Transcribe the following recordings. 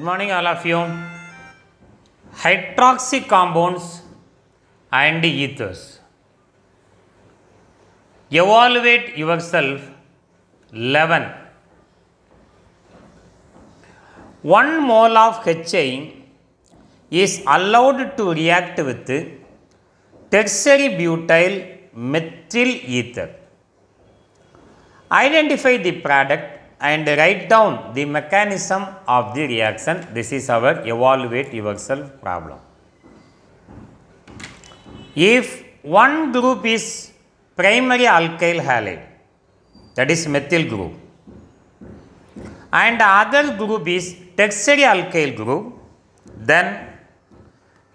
Good morning all of you. Hydroxy compounds and ethers. Evaluate yourself 11. 1 mole of HA is allowed to react with tertiary butyl methyl ether. Identify the product and write down the mechanism of the reaction. This is our evaluate yourself problem. If one group is primary alkyl halide that is methyl group and other group is tertiary alkyl group then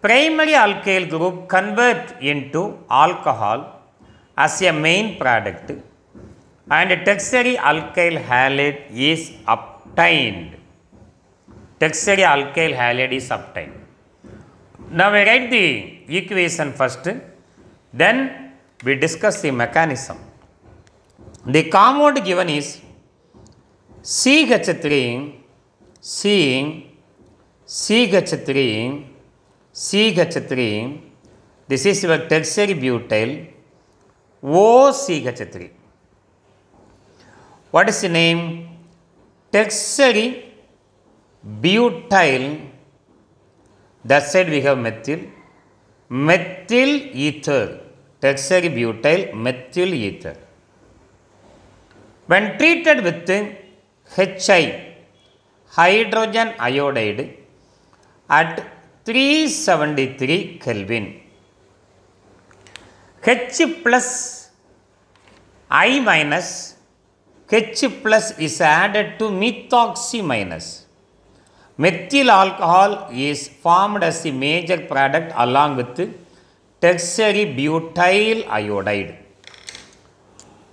primary alkyl group convert into alcohol as a main product and a tertiary alkyl halide is obtained. Tertiary alkyl halide is obtained. Now we write the equation first, then we discuss the mechanism. The compound given is CH3, C, CH3, CH3, this is your tertiary butyl, OCH3. What is the name? Tertiary butyl. That side we have methyl. Methyl ether. tertiary butyl methyl ether. When treated with HI, hydrogen iodide, at 373 Kelvin. H plus I minus H plus is added to methoxy minus. Methyl alcohol is formed as the major product along with tertiary butyl iodide.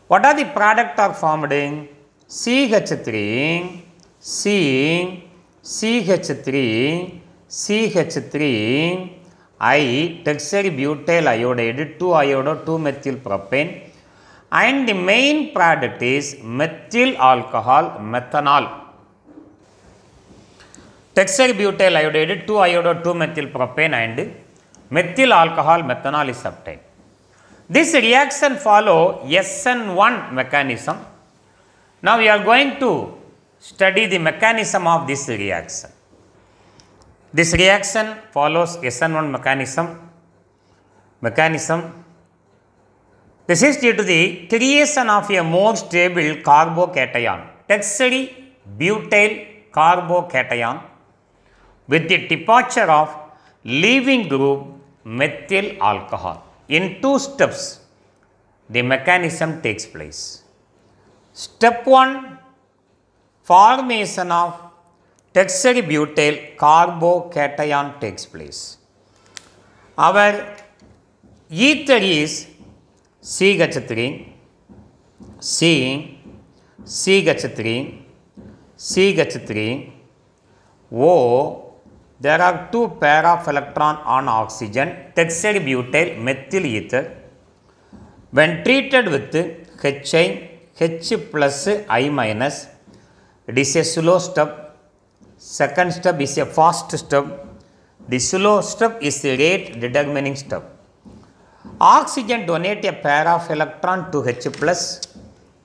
What are the products are formed in? CH3, C, CH3, CH3, I, tertiary butyl iodide, 2 iodo, 2 methyl propane, and the main product is methyl alcohol methanol. Textile butyl iodide 2 iodo 2 methyl propane and methyl alcohol methanol is obtained. This reaction follow SN1 mechanism. Now we are going to study the mechanism of this reaction. This reaction follows SN1 mechanism. Mechanism this is due to the creation of a more stable carbocation, tertiary butyl carbocation with the departure of leaving group methyl alcohol. In two steps, the mechanism takes place. Step 1 Formation of tertiary butyl carbocation takes place. Our ether is सी गच्छति सी सी गच्छति सी गच्छति ओ there are two pair of electron on oxygen texyl butyl methyl ether when treated with HI H plus I minus this is slow step second step is a fast step This slow step is the rate determining step Oxygen donate a pair of electron to H plus.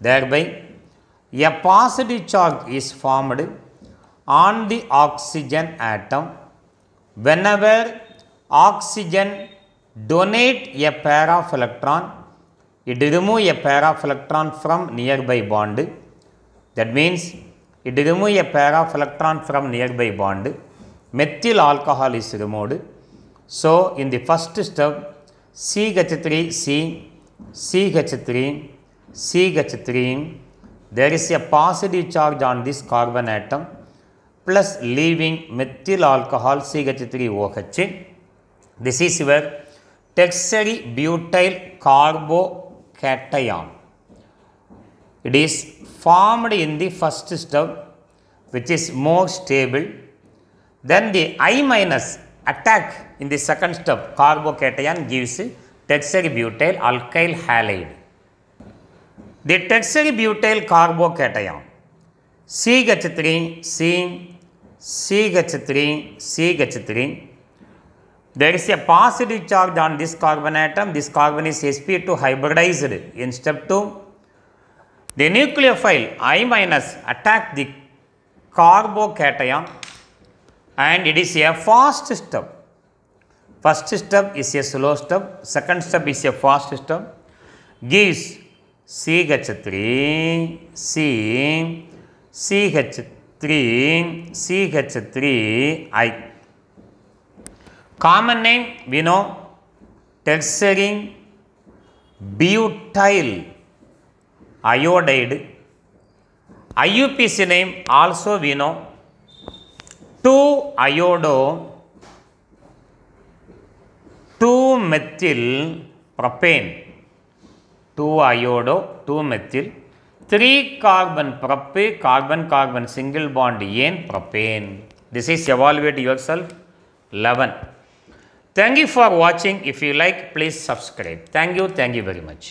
Thereby, a positive charge is formed on the oxygen atom. Whenever oxygen donate a pair of electron, it remove a pair of electron from nearby bond. That means it remove a pair of electron from nearby bond. Methyl alcohol is removed. So, in the first step, ಸಿ 3 C ಸಿ ಗಚತ್ರಿ ಸಿ there is a positive charge on this carbon atom plus leaving methyl alcohol CH3OH. This is your tertiary butyl carbocation. It is formed in the first step which is more stable. Then the I minus attack in the second step, carbocation gives tertiary butyl alkyl halide. The tertiary butyl carbocation CH3, C, CH3, CH3. There is a positive charge on this carbon atom. This carbon is sp2 hybridized in step 2. The nucleophile I attack the carbocation and it is a fast step. First step is a slow step, second step is a fast step. Gives C H3, C, C H3, C H3, I. Common name we know tertiary butyl iodide. IUPC name also we know 2 iodo 2 methyl propane 2 iodo 2 methyl 3 carbon propane, carbon carbon single bond ene propane this is evaluate yourself 11 thank you for watching if you like please subscribe thank you thank you very much